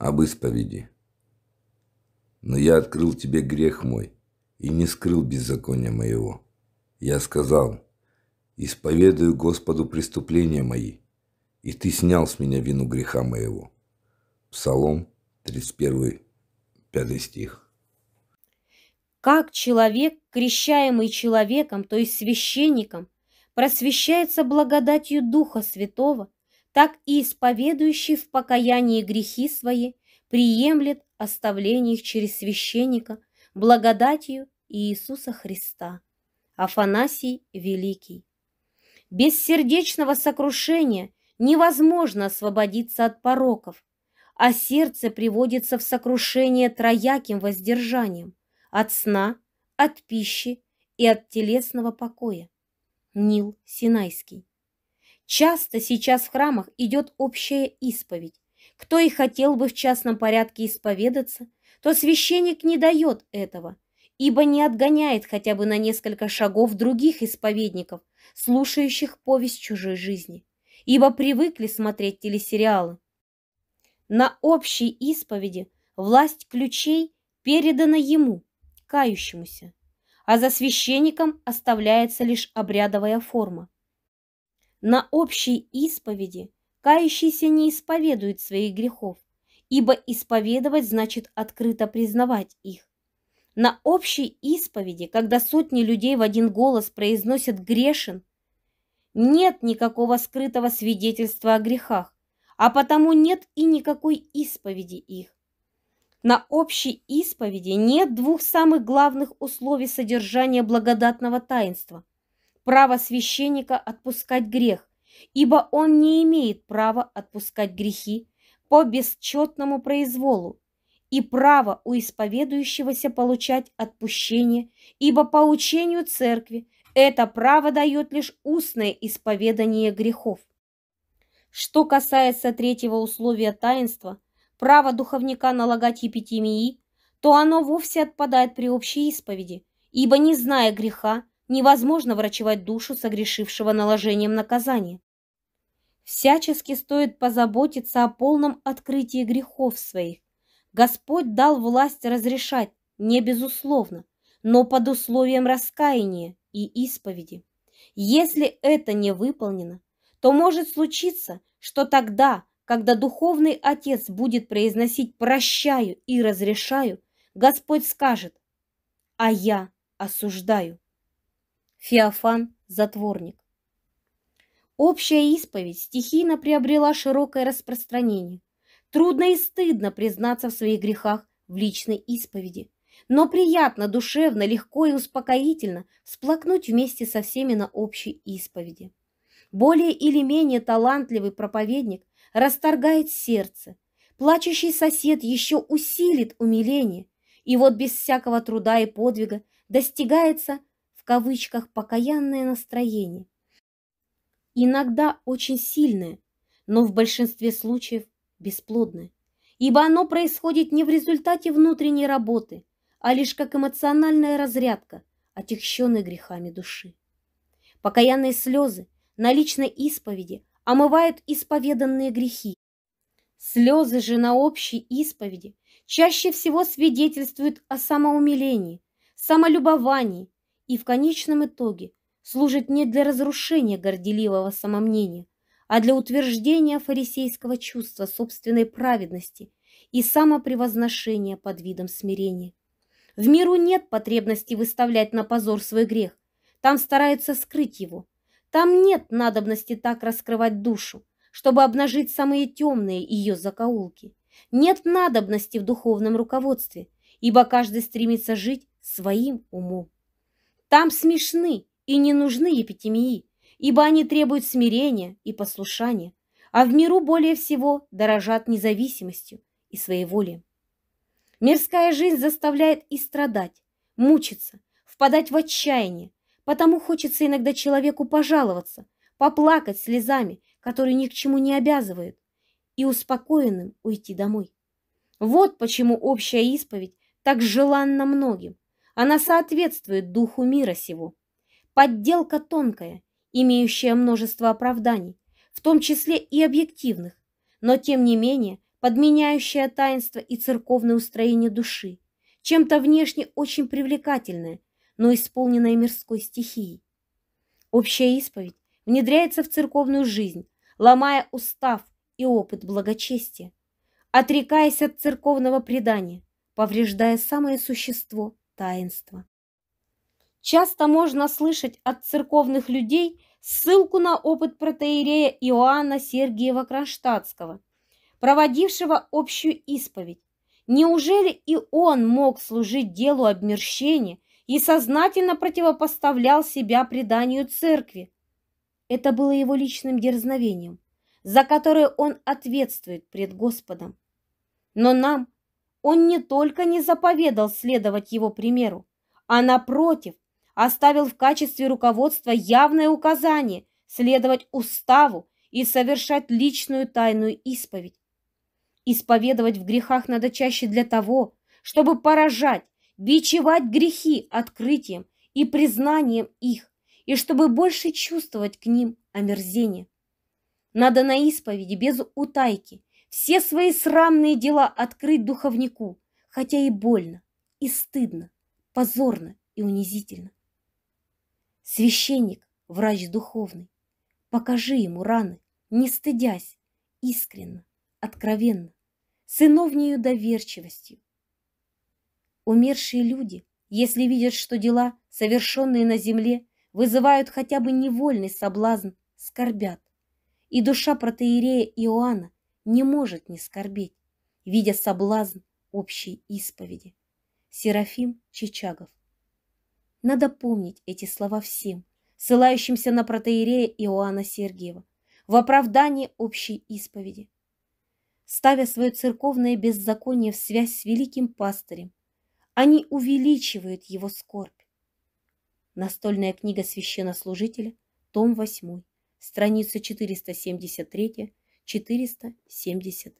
об исповеди. Но я открыл тебе грех мой и не скрыл беззакония моего. Я сказал, исповедую Господу преступления мои, и ты снял с меня вину греха моего. Псалом 31, 5 стих как человек, крещаемый человеком, то есть священником, просвещается благодатью Духа Святого так и исповедующий в покаянии грехи свои приемлет оставление их через священника благодатью Иисуса Христа. Афанасий Великий. Без сердечного сокрушения невозможно освободиться от пороков, а сердце приводится в сокрушение трояким воздержанием от сна, от пищи и от телесного покоя. Нил Синайский. Часто сейчас в храмах идет общая исповедь. Кто и хотел бы в частном порядке исповедаться, то священник не дает этого, ибо не отгоняет хотя бы на несколько шагов других исповедников, слушающих повесть чужой жизни, ибо привыкли смотреть телесериалы. На общей исповеди власть ключей передана ему, кающемуся, а за священником оставляется лишь обрядовая форма. На общей исповеди кающийся не исповедует своих грехов, ибо исповедовать значит открыто признавать их. На общей исповеди, когда сотни людей в один голос произносят «грешен», нет никакого скрытого свидетельства о грехах, а потому нет и никакой исповеди их. На общей исповеди нет двух самых главных условий содержания благодатного таинства – право священника отпускать грех, ибо он не имеет права отпускать грехи по бесчетному произволу, и право у исповедующегося получать отпущение, ибо по учению церкви это право дает лишь устное исповедание грехов. Что касается третьего условия таинства, право духовника налагать епитемии, то оно вовсе отпадает при общей исповеди, ибо, не зная греха, невозможно врачевать душу согрешившего наложением наказания. Всячески стоит позаботиться о полном открытии грехов своих. Господь дал власть разрешать, не безусловно, но под условием раскаяния и исповеди. Если это не выполнено, то может случиться, что тогда, когда духовный отец будет произносить «прощаю» и «разрешаю», Господь скажет «а я осуждаю». Феофан Затворник. Общая исповедь стихийно приобрела широкое распространение. Трудно и стыдно признаться в своих грехах в личной исповеди, но приятно, душевно, легко и успокоительно всплакнуть вместе со всеми на общей исповеди. Более или менее талантливый проповедник расторгает сердце, плачущий сосед еще усилит умиление, и вот без всякого труда и подвига достигается – в кавычках покаянное настроение. Иногда очень сильное, но в большинстве случаев бесплодное, ибо оно происходит не в результате внутренней работы, а лишь как эмоциональная разрядка, отягченной грехами души. Покаянные слезы на личной исповеди омывают исповеданные грехи. Слезы же на общей исповеди чаще всего свидетельствуют о самоумилении, самолюбовании, и в конечном итоге служит не для разрушения горделивого самомнения, а для утверждения фарисейского чувства собственной праведности и самопревозношения под видом смирения. В миру нет потребности выставлять на позор свой грех, там стараются скрыть его. Там нет надобности так раскрывать душу, чтобы обнажить самые темные ее закоулки. Нет надобности в духовном руководстве, ибо каждый стремится жить своим умом. Там смешны и не нужны епитемии, ибо они требуют смирения и послушания, а в миру более всего дорожат независимостью и своей волей. Мирская жизнь заставляет и страдать, мучиться, впадать в отчаяние, потому хочется иногда человеку пожаловаться, поплакать слезами, которые ни к чему не обязывают, и успокоенным уйти домой. Вот почему общая исповедь так желанна многим, она соответствует духу мира сего. Подделка тонкая, имеющая множество оправданий, в том числе и объективных, но тем не менее подменяющая таинство и церковное устроение души, чем-то внешне очень привлекательное, но исполненное мирской стихией. Общая исповедь внедряется в церковную жизнь, ломая устав и опыт благочестия, отрекаясь от церковного предания, повреждая самое существо таинства. Часто можно слышать от церковных людей ссылку на опыт протеерея Иоанна Сергиева Кронштадтского, проводившего общую исповедь. Неужели и он мог служить делу обмерщения и сознательно противопоставлял себя преданию церкви? Это было его личным дерзновением, за которое он ответствует пред Господом. Но нам – он не только не заповедал следовать его примеру, а напротив, оставил в качестве руководства явное указание следовать уставу и совершать личную тайную исповедь. Исповедовать в грехах надо чаще для того, чтобы поражать, бичевать грехи открытием и признанием их, и чтобы больше чувствовать к ним омерзение. Надо на исповеди без утайки все свои срамные дела открыть духовнику, хотя и больно, и стыдно, позорно и унизительно. Священник, врач духовный, покажи ему раны, не стыдясь, искренно, откровенно, сыновнею доверчивостью. Умершие люди, если видят, что дела, совершенные на земле, вызывают хотя бы невольный соблазн, скорбят. И душа протеерея Иоанна не может не скорбеть, видя соблазн общей исповеди. Серафим Чичагов. Надо помнить эти слова всем, ссылающимся на протеерея Иоанна Сергеева, в оправдании общей исповеди. Ставя свое церковное беззаконие в связь с великим пастырем, они увеличивают его скорбь. Настольная книга священнослужителя, том 8, страница 473 477.